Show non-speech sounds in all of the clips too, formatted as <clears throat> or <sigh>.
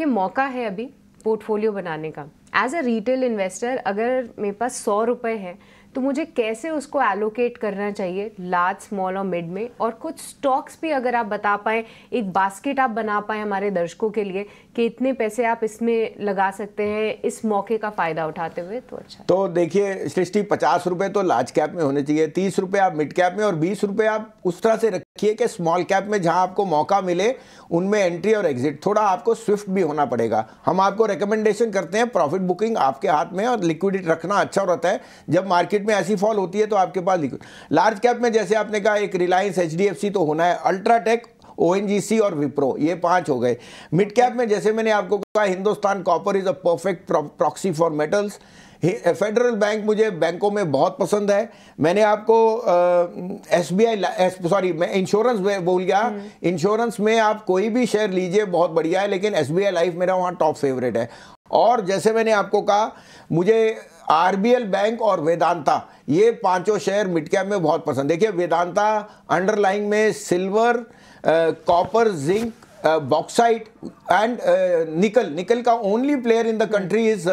कि मौका है अभी पोर्टफोलियो बनाने का एज अ रिटेल इन्वेस्टर अगर मेरे पास सौ रुपये हैं तो मुझे कैसे उसको एलोकेट करना चाहिए लार्ज स्मॉल और मिड में और कुछ स्टॉक्स भी अगर आप बता पाएं एक बास्केट आप बना पाएं हमारे दर्शकों के लिए कि इतने पैसे आप इसमें लगा सकते हैं इस मौके का फ़ायदा उठाते हुए तो अच्छा तो देखिए सृष्टि पचास रुपये तो लार्ज कैप में होने चाहिए तीस रुपये आप मिड कैप में और बीस रुपये आप उस तरह से रख किए कि स्मॉल कैप में जहां आपको मौका मिले उनमें एंट्री और एग्जिट थोड़ा आपको स्विफ्ट भी होना पड़ेगा हम आपको रिकमेंडेशन करते हैं प्रॉफिट बुकिंग आपके हाथ में और लिक्विडिट रखना अच्छा रहता है जब मार्केट में ऐसी फॉल होती है तो आपके पास लिक्विड लार्ज कैप में जैसे आपने कहा एक रिलायंस एच तो होना है अल्ट्राटेक ओ और विप्रो ये पांच हो गए मिड कैप में जैसे मैंने आपको कहा Hindustan Copper is a perfect proxy for metals Federal Bank मुझे बैंकों में बहुत पसंद है मैंने आपको एस बी आई सॉरी मैं इंश्योरेंस में बोल गया इंश्योरेंस हम्म। में आप कोई भी शेयर लीजिए बहुत बढ़िया है लेकिन एस बी आई लाइफ मेरा वहाँ टॉप फेवरेट है और जैसे मैंने आपको कहा मुझे आर बी एल बैंक और वेदांता ये पांचों शेयर मिटकैप में बहुत पसंद देखिए वेदांता अंडरलाइंग में silver copper zinc bauxite and nickel nickel का only player in the country is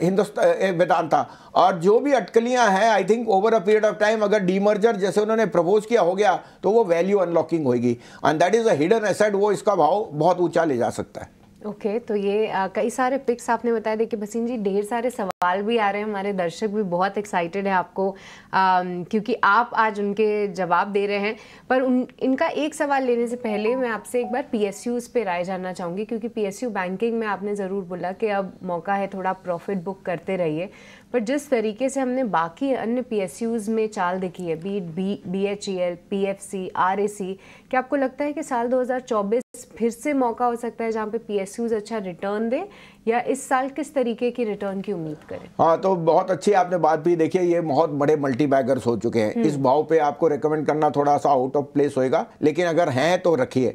Hindustan Vedanta और जो भी अटकलियां हैं I think over a period of time अगर डीमर्जर जैसे उन्होंने प्रपोज किया हो गया तो वो वैल्यू अनलॉकिंग होगी and that is a hidden asset वो इसका भाव बहुत ऊंचा ले जा सकता है ओके okay, तो ये आ, uh, कई सारे पिक्स आपने बताए देखिए भसीन जी ढेर सारे सवाल भोपाल भी आ रहे हैं हमारे दर्शक भी बहुत एक्साइटेड है आपको आ, क्योंकि आप आज उनके जवाब दे रहे हैं पर उन इनका एक सवाल लेने से पहले मैं आपसे एक बार पी एस पे राय जानना चाहूँगी क्योंकि पी एस बैंकिंग में आपने ज़रूर बोला कि अब मौका है थोड़ा प्रॉफिट बुक करते रहिए पर जिस तरीके से हमने बाकी अन्य पी में चाल देखी है B B B H E L P F C R A C क्या आपको लगता है कि साल 2024 फिर से मौका हो सकता है जहाँ पे पी अच्छा रिटर्न दे या इस साल किस तरीके की रिटर्न की उम्मीद करें हाँ तो बहुत अच्छी आपने बात भी देखी ये बहुत बड़े मल्टी हो चुके हैं इस हम्म। भाव पे आपको रिकमेंड करना थोड़ा सा आउट ऑफ प्लेस होएगा लेकिन अगर हैं तो रखिए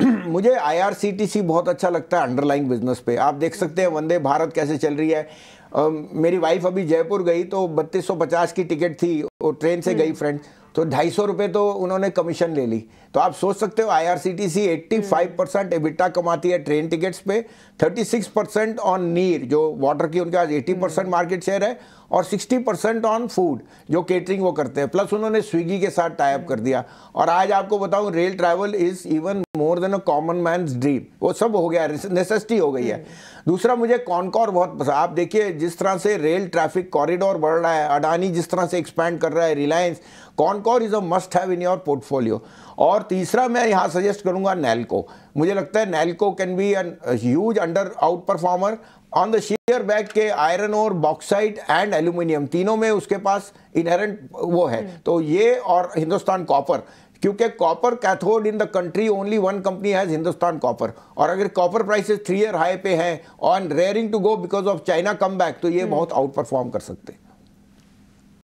<clears throat> मुझे आई बहुत अच्छा लगता है अंडरलाइन बिजनेस पे आप देख सकते हैं वंदे भारत कैसे चल रही है uh, मेरी वाइफ अभी जयपुर गई तो बत्तीस की टिकट थी और ट्रेन से हम्म। गई फ्रेंड तो ढाई सौ रुपये तो उन्होंने कमीशन ले ली तो आप सोच सकते हो आईआरसीटीसी 85 परसेंट एबिटा कमाती है ट्रेन टिकट्स पे 36 परसेंट ऑन नीर जो वाटर की उनके पास 80 परसेंट मार्केट शेयर है और 60 परसेंट ऑन फूड जो केटरिंग वो करते हैं प्लस उन्होंने स्विगी के साथ टाइप कर दिया और आज आपको बताऊं rail travel is even more than a common man dream वो सब हो गया नेसेसिटी हो गई है हम्म। दूसरा मुझे कॉनकॉर बहुत पसंद आप देखिए जिस तरह से रेल ट्रैफिक कॉरिडोर बढ़ रहा है अडानी जिस तरह से एक्सपैंड कर रहा है Reliance Concor is a must have in your portfolio और तीसरा मैं यहाँ सजेस्ट करूंगा नैलको मुझे लगता है Nalco can be an huge under out performer on the share bag के आयरन और बॉक्साइट एंड एल्यूमिनियम तीनों में उसके पास इनहेरेंट वो है हम्म। तो ये और हिंदुस्तान कॉपर क्योंकि copper cathode in the country only one company has Hindustan Copper और अगर copper prices three year high पे है on raring to go because of China come back तो ये हम्म। बहुत आउट परफॉर्म कर सकते हैं